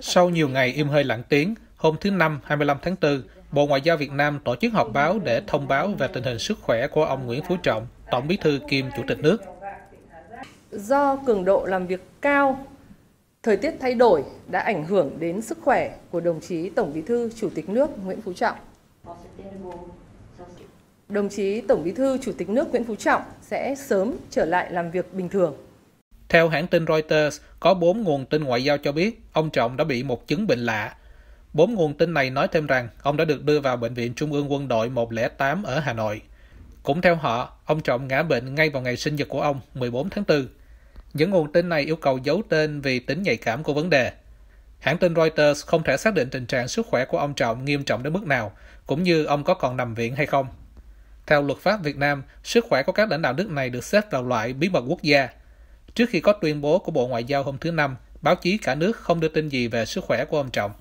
Sau nhiều ngày im hơi lặng tiếng, hôm thứ Năm 25 tháng 4, Bộ Ngoại giao Việt Nam tổ chức họp báo để thông báo về tình hình sức khỏe của ông Nguyễn Phú Trọng, Tổng bí thư kiêm Chủ tịch nước. Do cường độ làm việc cao, thời tiết thay đổi đã ảnh hưởng đến sức khỏe của đồng chí Tổng bí thư Chủ tịch nước Nguyễn Phú Trọng. Đồng chí Tổng bí thư Chủ tịch nước Nguyễn Phú Trọng sẽ sớm trở lại làm việc bình thường. Theo hãng tin Reuters, có bốn nguồn tin ngoại giao cho biết ông Trọng đã bị một chứng bệnh lạ. Bốn nguồn tin này nói thêm rằng ông đã được đưa vào Bệnh viện Trung ương Quân đội 108 ở Hà Nội. Cũng theo họ, ông Trọng ngã bệnh ngay vào ngày sinh nhật của ông, 14 tháng 4. Những nguồn tin này yêu cầu giấu tên vì tính nhạy cảm của vấn đề. Hãng tin Reuters không thể xác định tình trạng sức khỏe của ông Trọng nghiêm trọng đến mức nào, cũng như ông có còn nằm viện hay không. Theo luật pháp Việt Nam, sức khỏe của các lãnh đạo nước này được xếp vào loại bí mật quốc gia – Trước khi có tuyên bố của Bộ Ngoại giao hôm thứ Năm, báo chí cả nước không đưa tin gì về sức khỏe của ông Trọng.